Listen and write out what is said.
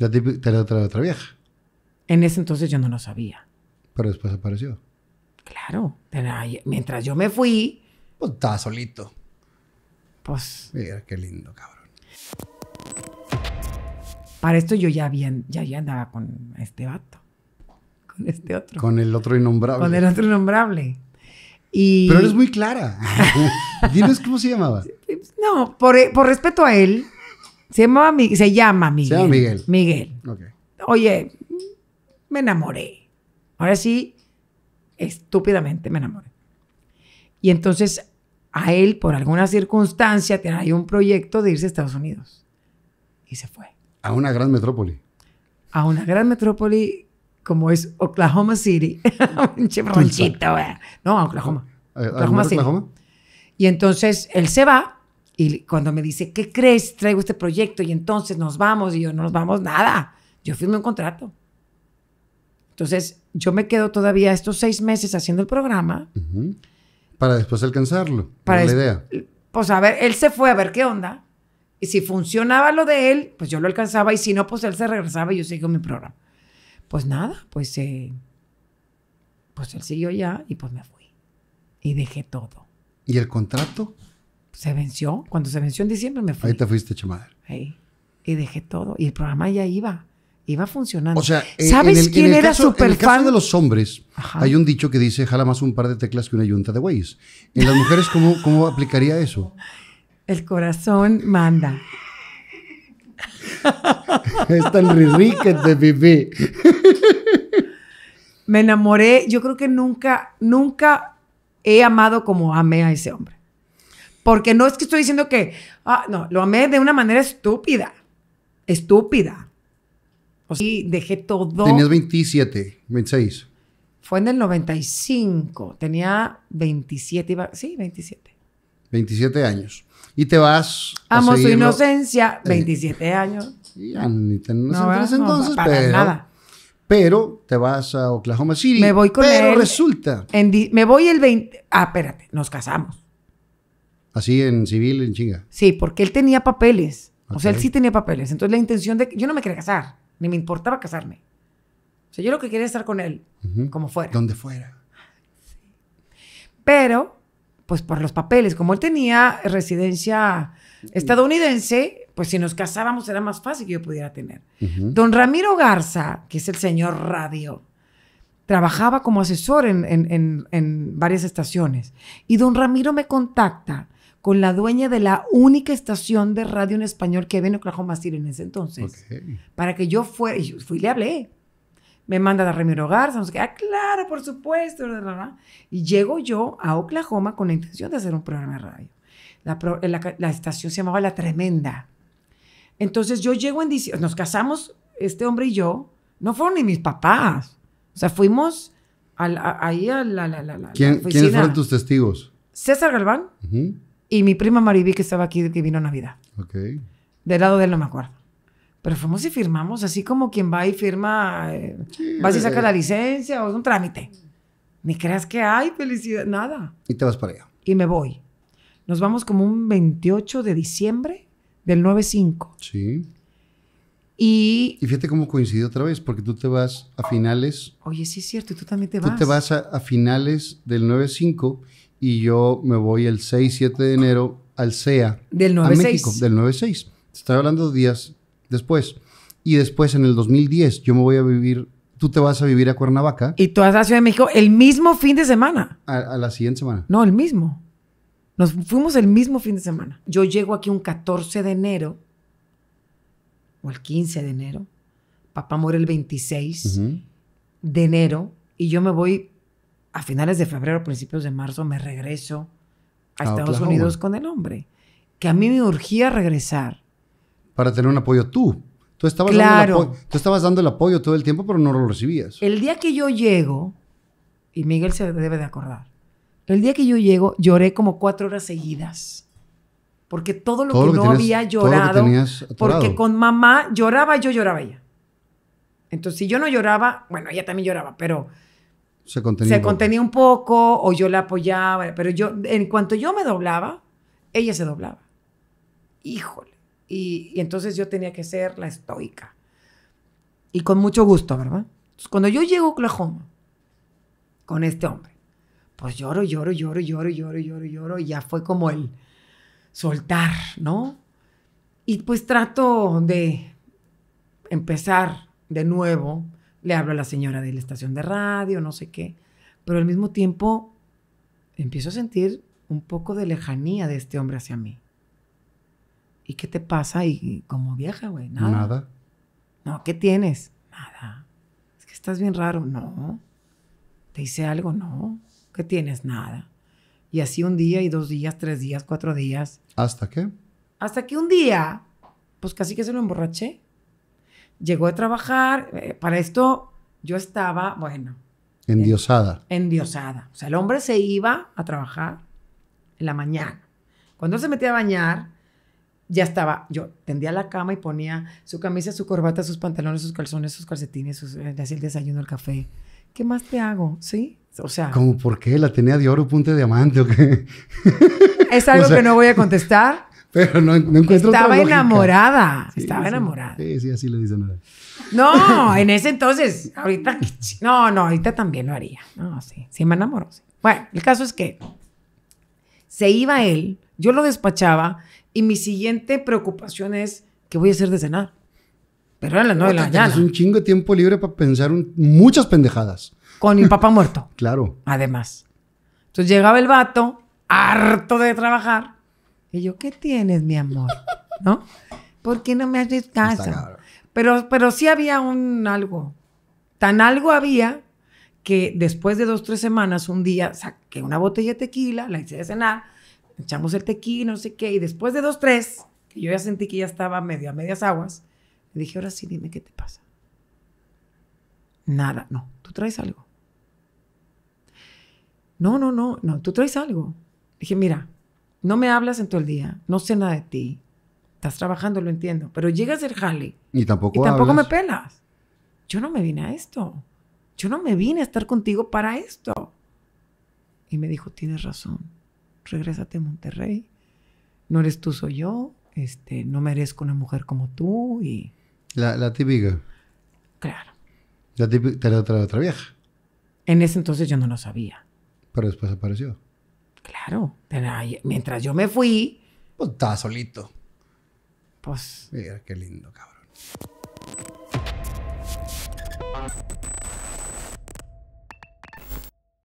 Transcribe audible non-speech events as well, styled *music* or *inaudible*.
¿Ya te la, otra, otra vieja. En ese entonces yo no lo sabía. Pero después apareció. Claro, mientras yo me fui, Pues estaba solito. pues Mira, qué lindo, cabrón. para esto yo ya, ya, ya andaba con este vato, con este otro, con, el otro innombrable. Con el otro innombrable. Y, Pero eres muy clara. *laughs* Dinos cómo se llamaba. *laughs* No, por, por respeto a él, se, se llama Miguel. Se llama Miguel. Miguel. Okay. Oye, me enamoré. Ahora sí, estúpidamente me enamoré. Y entonces a él, por alguna circunstancia, tenía un proyecto de irse a Estados Unidos. Y se fue. A una gran metrópoli. A una gran metrópoli como es Oklahoma City. un *laughs* eh. No, a Oklahoma. Eh, Oklahoma, City. Oklahoma? Y entonces él se va y cuando me dice, ¿qué crees? Traigo este proyecto y entonces nos vamos. Y yo, no nos vamos nada. Yo firmé un contrato. Entonces, yo me quedo todavía estos seis meses haciendo el programa. Para después alcanzarlo. Para la idea. Pues a ver, él se fue a ver qué onda. Y si funcionaba lo de él, pues yo lo alcanzaba. Y si no, pues él se regresaba y yo seguía mi programa. Pues nada, pues, eh, pues él siguió ya y pues me fui. Y dejé todo. ¿Y el contrato? se venció. Cuando se venció en diciembre me fui. Ahí te fuiste chamada. Ahí. Y dejé todo. Y el programa ya iba. Iba funcionando. O sea, ¿sabes quién era caso, en el caso de los hombres, hay un dicho que dice: jala más un par de teclas que una yunta de güeyes. En las mujeres, ¿cómo, cómo aplicaría eso? El corazón manda. *laughs* es tan rica de Me enamoré. Yo creo que nunca, nunca he amado como amé a ese hombre. Porque no es que estoy diciendo que, ah, no, lo amé de una manera estúpida. Estúpida. O sea, y dejé todo. Tenías 27, 26. Fue en el 95. Tenía 27, sí, 27. 27 años. Y te vas. Amo su inocencia, 27 eh, años. Ya ni te no, entonces, no, pero, nada. Pero te vas a Oklahoma City. Me voy con él. Pero resulta. En me voy el 20. Ah, espérate, nos casamos. Así en civil, en chinga. Sí, porque él tenía papeles. O sea, él sí tenía papeles. Entonces la intención de... Yo no me quería casar, ni me importaba casarme. O sea, yo lo que quería era estar con él, como fuera. Donde fuera. Pero, pues por los papeles, como él tenía residencia estadounidense, pues si nos casábamos era más fácil que yo pudiera tener. Don Ramiro Garza, que es el señor radio, trabajaba como asesor en varias estaciones. Y don Ramiro me contacta con la dueña de la única estación de radio en español que había en Oklahoma City en ese entonces. Para que yo fuera, y fui y le hablé. Me manda a Ramiro Garza, nos queda ah, claro, por supuesto. Y llego yo a Oklahoma con la intención de hacer un programa de radio. La, estación se llamaba La Tremenda. Entonces yo llego en diciembre, nos casamos, este hombre y yo, no fueron ni mis papás. O sea, fuimos ahí a la, ¿Quién, ¿Quiénes fueron tus testigos? César Galván, y mi prima Maribí, que estaba aquí, que vino a Navidad. Ok. Del lado de él no me acuerdo. Pero fuimos y firmamos, así como quien va y firma, eh, vas y eh, saca la eh. licencia o es un trámite. Ni creas que hay felicidad, nada. Y te vas para allá. Y me voy. Nos vamos como un 28 de diciembre del 9-5. Sí. Y, y, fíjate cómo coincidió otra vez, porque tú te vas a finales. Oye, sí es cierto, y tú también te vas. Tú te vas a, a finales del 9-5 y yo me voy el 6, 7 de enero al sea Del 9 a México, del 9-6. Estoy hablando dos días después. Y después, en el 2010, yo me voy a vivir, tú te vas a vivir a Cuernavaca. Y tú vas a Ciudad de México el mismo fin de semana. A, la siguiente semana. No, el mismo. Nos fuimos el mismo fin de semana. Yo llego aquí un 14 de enero, o el 15 de enero. Papá muere el 26 de enero y yo me voy a finales de febrero, principios de marzo, me regreso a, Estados Unidos con el hombre. Que a mí me urgía regresar. Para tener un apoyo tú. Tú estabas, claro. dando el tú estabas dando el apoyo todo el tiempo, pero no lo recibías. El día que yo llego, y Miguel se debe de acordar, el día que yo llego lloré como cuatro horas seguidas. Porque todo lo que, no había llorado, porque con mamá lloraba, yo lloraba ella. Entonces, si yo no lloraba, bueno, ella también lloraba, pero se contenía. un poco o yo la apoyaba, pero yo, en cuanto yo me doblaba, ella se doblaba. Híjole. Y, entonces yo tenía que ser la estoica. Y con mucho gusto, ¿verdad? cuando yo llego a Oklahoma con este hombre, pues lloro, lloro, lloro, lloro, lloro, lloro, lloro, y ya fue como el soltar, ¿no? Y pues trato de empezar de nuevo le hablo a la señora de la estación de radio, no sé qué. Pero al mismo tiempo empiezo a sentir un poco de lejanía de este hombre hacia mí. ¿Y qué te pasa? ¿Y como viaja, güey? Nada. Nada. No, ¿qué tienes? Nada. Es que estás bien raro. No. ¿Te hice algo? No. ¿Qué tienes? Nada. Y así un día y dos días, tres días, cuatro días. ¿Hasta qué? Hasta que un día, pues casi que se lo emborraché llegó a trabajar, eh, para esto yo estaba, bueno. Endiosada. endiosada. O sea, el hombre se iba a trabajar en la mañana. Cuando se metía a bañar, ya estaba, yo tendía la cama y ponía su camisa, su corbata, sus pantalones, sus calzones, sus calcetines, sus, eh, hacía el desayuno, el café. ¿Qué más te hago? ¿Sí? O sea. Como, por qué? ¿La tenía de oro, punta de diamante o qué? Es algo *laughs* que no voy a contestar. Pero no, no encuentro Estaba enamorada. estaba enamorada. Sí, sí, así le dicen ahora. No, *laughs* en ese entonces, ahorita, no, no, ahorita también lo haría. No, sí, sí me enamoró. Bueno, el caso es que se iba él, yo lo despachaba y mi siguiente preocupación es qué voy a hacer de cenar. Pero eran las nueve de la mañana. un chingo de tiempo libre para pensar muchas pendejadas. Con mi papá muerto. *laughs* claro. Además. Entonces llegaba el vato, harto de trabajar y yo, ¿qué tienes, mi amor? ¿No? ¿Por qué no me haces caso? Pero, pero sí había un algo. Tan algo había que después de dos, tres semanas, un día saqué una botella de tequila, la hice de cenar, echamos el tequila, no sé qué, y después de dos, tres, que yo ya sentí que ya estaba medio a medias aguas, le dije, ahora sí, dime qué te pasa. Nada, no, tú traes algo. No, no, no, no, tú traes algo. Dije, mira, no me hablas en todo el día, no sé nada de ti. Estás trabajando, lo entiendo, pero llegas del jale. Y tampoco, y tampoco me pelas. Yo no me vine a esto. Yo no me vine a estar contigo para esto. Y me dijo, tienes razón. Regrésate a Monterrey. No eres tú, soy yo. Este, no merezco una mujer como tú y... La, típica. Claro. La típica, la otra vieja. En ese entonces yo no lo sabía. Pero después apareció. Claro. Mientras yo me fui. Pues estaba solito. Pues. Mira, qué lindo, cabrón.